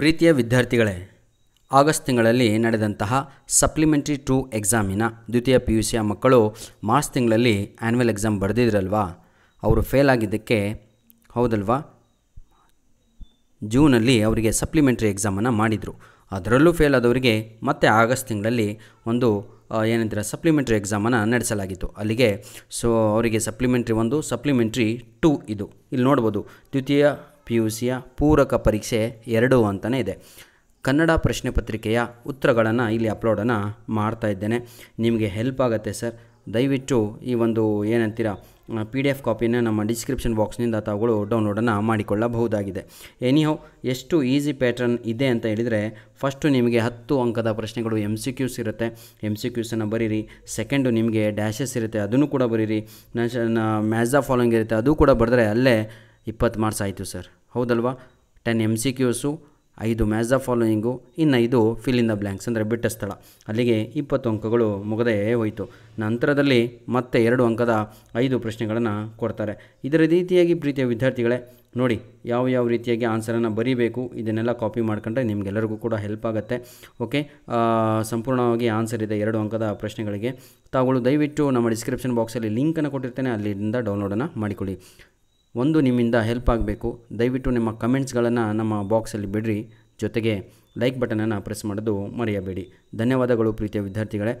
ಪ್ರೀತಿಯ ವಿದ್ಯಾರ್ಥಿಗಳೇ ಆಗಸ್ಟ್ ತಿಂಗಳಲ್ಲಿ ನಡೆದಂತಹ ಸಪ್ಲಿಮೆಂಟ್ರಿ ಟು ಎಕ್ಸಾಮಿನ ದ್ವಿತೀಯ ಪಿ ಯು ಸಿಯ ಮಕ್ಕಳು ಮಾರ್ಚ್ ತಿಂಗಳಲ್ಲಿ ಆ್ಯನ್ಯುವಲ್ ಎಕ್ಸಾಮ್ ಬರೆದಿದ್ರಲ್ವಾ ಅವರು ಫೇಲ್ ಆಗಿದ್ದಕ್ಕೆ ಹೌದಲ್ವಾ ಜೂನಲ್ಲಿ ಅವರಿಗೆ ಸಪ್ಲಿಮೆಂಟ್ರಿ ಎಕ್ಸಾಮನ್ನು ಮಾಡಿದರು ಅದರಲ್ಲೂ ಫೇಲ್ ಆದವರಿಗೆ ಮತ್ತೆ ಆಗಸ್ಟ್ ತಿಂಗಳಲ್ಲಿ ಒಂದು ಏನಂದರೆ ಸಪ್ಲಿಮೆಂಟ್ರಿ ಎಕ್ಸಾಮನ್ನು ನಡೆಸಲಾಗಿತ್ತು ಅಲ್ಲಿಗೆ ಸೊ ಅವರಿಗೆ ಸಪ್ಲಿಮೆಂಟ್ರಿ ಒಂದು ಸಪ್ಲಿಮೆಂಟ್ರಿ ಟೂ ಇದು ಇಲ್ಲಿ ನೋಡ್ಬೋದು ದ್ವಿತೀಯ ಪಿ ಯು ಸಿಯ ಪೂರಕ ಪರೀಕ್ಷೆ ಎರಡು ಅಂತಲೇ ಇದೆ ಕನ್ನಡ ಪ್ರಶ್ನೆ ಪತ್ರಿಕೆಯ ಉತ್ತರಗಳನ್ನು ಇಲ್ಲಿ ಅಪ್ಲೋಡನ್ನು ಮಾಡ್ತಾ ಇದ್ದೇನೆ ನಿಮಗೆ ಹೆಲ್ಪ್ ಆಗುತ್ತೆ ಸರ್ ದಯವಿಟ್ಟು ಈ ಒಂದು ಏನಂತೀರ ಪಿ ಡಿ ಎಫ್ ಕಾಪಿನ ನಮ್ಮ ಡಿಸ್ಕ್ರಿಪ್ಷನ್ ಬಾಕ್ಸ್ನಿಂದ ತಾವುಗಳು ಡೌನ್ಲೋಡನ್ನು ಮಾಡಿಕೊಳ್ಳಬಹುದಾಗಿದೆ ಎನಿಹೌ ಎಷ್ಟು ಈಸಿ ಪ್ಯಾಟ್ರನ್ ಇದೆ ಅಂತ ಹೇಳಿದರೆ ಫಸ್ಟು ನಿಮಗೆ ಹತ್ತು ಅಂಕದ ಪ್ರಶ್ನೆಗಳು ಎಮ್ ಸಿ ಕ್ಯೂಸ್ ಇರುತ್ತೆ ಎಮ್ ಸಿ ಕ್ಯೂಸನ್ನು ಬರೀರಿ ಸೆಕೆಂಡು ನಿಮಗೆ ಡ್ಯಾಶಸ್ ಇರುತ್ತೆ ಅದನ್ನು ಕೂಡ ಬರೀರಿ ನ ಮ್ಯಾಜಾ ಫಾಲೋಯಿಂಗ್ ಇರುತ್ತೆ ಅದು ಕೂಡ ಬರೆದ್ರೆ ಅಲ್ಲೇ ಇಪ್ಪತ್ತು ಮಾರ್ಕ್ಸ್ ಆಯಿತು ಸರ್ ಹೌದಲ್ವಾ ಟೆನ್ ಎಮ್ ಸಿ ಕ್ಯೂಸು ಐದು ಮ್ಯಾಸ್ ಆಫ್ ಫಾಲೋಯಿಂಗು ಇನ್ನು ಫಿಲ್ ಇನ್ ದ ಬ್ಲ್ಯಾಂಕ್ಸ್ ಅಂದರೆ ಬಿಟ್ಟ ಸ್ಥಳ ಅಲ್ಲಿಗೆ ಇಪ್ಪತ್ತು ಅಂಕಗಳು ಮುಗದೇ ಹೋಯಿತು ನಂತರದಲ್ಲಿ ಮತ್ತೆ ಎರಡು ಅಂಕದ ಐದು ಪ್ರಶ್ನೆಗಳನ್ನು ಕೊಡ್ತಾರೆ ಇದರ ರೀತಿಯಾಗಿ ಪ್ರೀತಿಯ ವಿದ್ಯಾರ್ಥಿಗಳೇ ನೋಡಿ ಯಾವ ಯಾವ ರೀತಿಯಾಗಿ ಆನ್ಸರನ್ನು ಬರೀಬೇಕು ಇದನ್ನೆಲ್ಲ ಕಾಪಿ ಮಾಡ್ಕೊಂಡ್ರೆ ನಿಮಗೆಲ್ಲರಿಗೂ ಕೂಡ ಹೆಲ್ಪ್ ಆಗುತ್ತೆ ಓಕೆ ಸಂಪೂರ್ಣವಾಗಿ ಆನ್ಸರ್ ಇದೆ ಎರಡು ಅಂಕದ ಪ್ರಶ್ನೆಗಳಿಗೆ ತಾವುಗಳು ದಯವಿಟ್ಟು ನಮ್ಮ ಡಿಸ್ಕ್ರಿಪ್ಷನ್ ಬಾಕ್ಸಲ್ಲಿ ಲಿಂಕನ್ನು ಕೊಟ್ಟಿರ್ತೇನೆ ಅಲ್ಲಿಂದ ಡೌನ್ಲೋಡನ್ನು ಮಾಡಿಕೊಳ್ಳಿ ಒಂದು ನಿಮ್ಮಿಂದ ಹೆಲ್ಪ್ ಆಗಬೇಕು ದಯವಿಟ್ಟು ನಿಮ್ಮ ಕಮೆಂಟ್ಸ್ಗಳನ್ನು ನಮ್ಮ ಬಾಕ್ಸಲ್ಲಿ ಬಿಡ್ರಿ ಜೊತೆಗೆ ಲೈಕ್ ಬಟನನ್ನು ಪ್ರೆಸ್ ಮಾಡೋದು ಮರೆಯಬೇಡಿ ಧನ್ಯವಾದಗಳು ಪ್ರೀತಿಯ ವಿದ್ಯಾರ್ಥಿಗಳೇ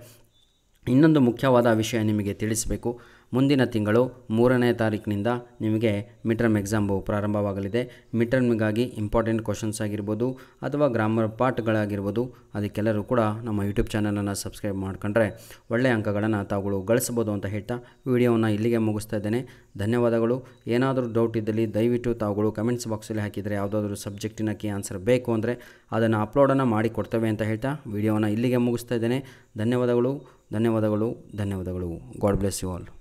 ಇನ್ನೊಂದು ಮುಖ್ಯವಾದ ವಿಷಯ ನಿಮಗೆ ತಿಳಿಸಬೇಕು ಮುಂದಿನ ತಿಂಗಳು ಮೂರನೇ ತಾರೀಕಿನಿಂದ ನಿಮಗೆ ಮಿಟ್ರಮ್ ಎಕ್ಸಾಮು ಪ್ರಾರಂಭವಾಗಲಿದೆ ಮಿಟ್ರಮ್ಗಾಗಿ ಇಂಪಾರ್ಟೆಂಟ್ ಕ್ವಶನ್ಸ್ ಆಗಿರ್ಬೋದು ಅಥವಾ ಗ್ರಾಮರ್ ಪಾಠಗಳಾಗಿರ್ಬೋದು ಅದಕ್ಕೆಲ್ಲರೂ ಕೂಡ ನಮ್ಮ ಯೂಟ್ಯೂಬ್ ಚಾನಲನ್ನು ಸಬ್ಸ್ಕ್ರೈಬ್ ಮಾಡ್ಕೊಂಡ್ರೆ ಒಳ್ಳೆಯ ಅಂಕಗಳನ್ನು ತಾವುಗಳು ಗಳಿಸ್ಬೋದು ಅಂತ ಹೇಳ್ತಾ ವಿಡಿಯೋವನ್ನು ಇಲ್ಲಿಗೆ ಮುಗಿಸ್ತಾ ಇದ್ದೇನೆ ಧನ್ಯವಾದಗಳು ಏನಾದರೂ ಡೌಟ್ ಇದ್ದಲ್ಲಿ ದಯವಿಟ್ಟು ತಾವುಗಳು ಕಮೆಂಟ್ಸ್ ಬಾಕ್ಸಲ್ಲಿ ಹಾಕಿದರೆ ಯಾವುದಾದ್ರೂ ಸಬ್ಜೆಕ್ಟಿನ ಕಿ ಆನ್ಸರ್ ಬೇಕು ಅಂದರೆ ಅದನ್ನು ಅಪ್ಲೋಡನ್ನು ಮಾಡಿ ಅಂತ ಹೇಳ್ತಾ ವಿಡಿಯೋವನ್ನು ಇಲ್ಲಿಗೆ ಮುಗಿಸ್ತಾ ಇದ್ದೇನೆ ಧನ್ಯವಾದಗಳು ಧನ್ಯವಾದಗಳು ಧನ್ಯವಾದಗಳು ಗಾಡ್ ಬ್ಲೆಸ್ ಯು ಆಲ್